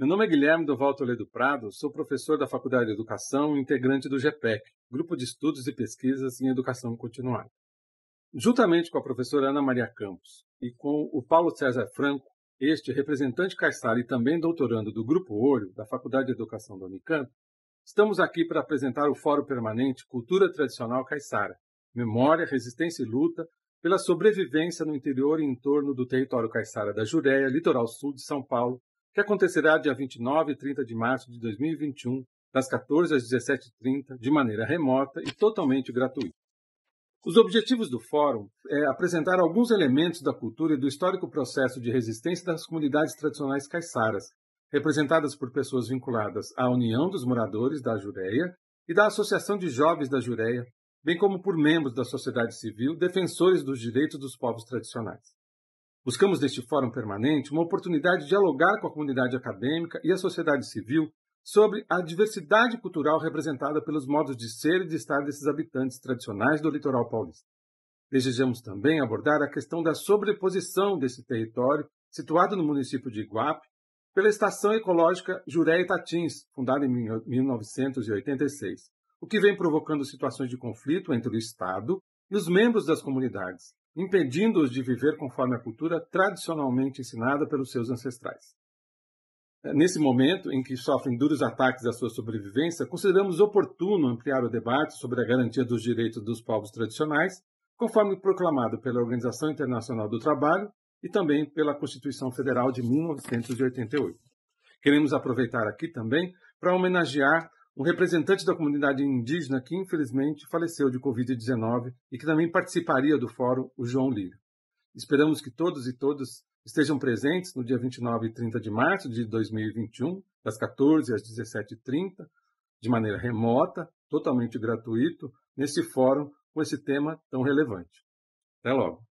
Meu nome é Guilherme Doval Toledo Prado, sou professor da Faculdade de Educação e integrante do GPEC, Grupo de Estudos e Pesquisas em Educação Continuada. Juntamente com a professora Ana Maria Campos e com o Paulo César Franco, este representante caiçara e também doutorando do Grupo Olho, da Faculdade de Educação da Unicamp, estamos aqui para apresentar o Fórum Permanente Cultura Tradicional Caiçara, Memória, Resistência e Luta pela sobrevivência no interior e em torno do território caiçara da Jureia, litoral sul de São Paulo, que acontecerá dia 29 e 30 de março de 2021, das 14 às 17h30, de maneira remota e totalmente gratuita. Os objetivos do fórum é apresentar alguns elementos da cultura e do histórico processo de resistência das comunidades tradicionais caiçaras, representadas por pessoas vinculadas à União dos Moradores da Jureia e da Associação de Jovens da Jureia, bem como por membros da sociedade civil defensores dos direitos dos povos tradicionais. Buscamos neste Fórum Permanente uma oportunidade de dialogar com a comunidade acadêmica e a sociedade civil sobre a diversidade cultural representada pelos modos de ser e de estar desses habitantes tradicionais do litoral paulista. Desejamos também abordar a questão da sobreposição desse território, situado no município de Iguape, pela Estação Ecológica Juré Itatins, fundada em 1986, o que vem provocando situações de conflito entre o Estado e os membros das comunidades, impedindo-os de viver conforme a cultura tradicionalmente ensinada pelos seus ancestrais. É, nesse momento em que sofrem duros ataques à sua sobrevivência, consideramos oportuno ampliar o debate sobre a garantia dos direitos dos povos tradicionais, conforme proclamado pela Organização Internacional do Trabalho e também pela Constituição Federal de 1988. Queremos aproveitar aqui também para homenagear um representante da comunidade indígena que infelizmente faleceu de Covid-19 e que também participaria do fórum, o João Lírio. Esperamos que todos e todas estejam presentes no dia 29 e 30 de março de 2021, das 14 às 17h30, de maneira remota, totalmente gratuito, nesse fórum com esse tema tão relevante. Até logo!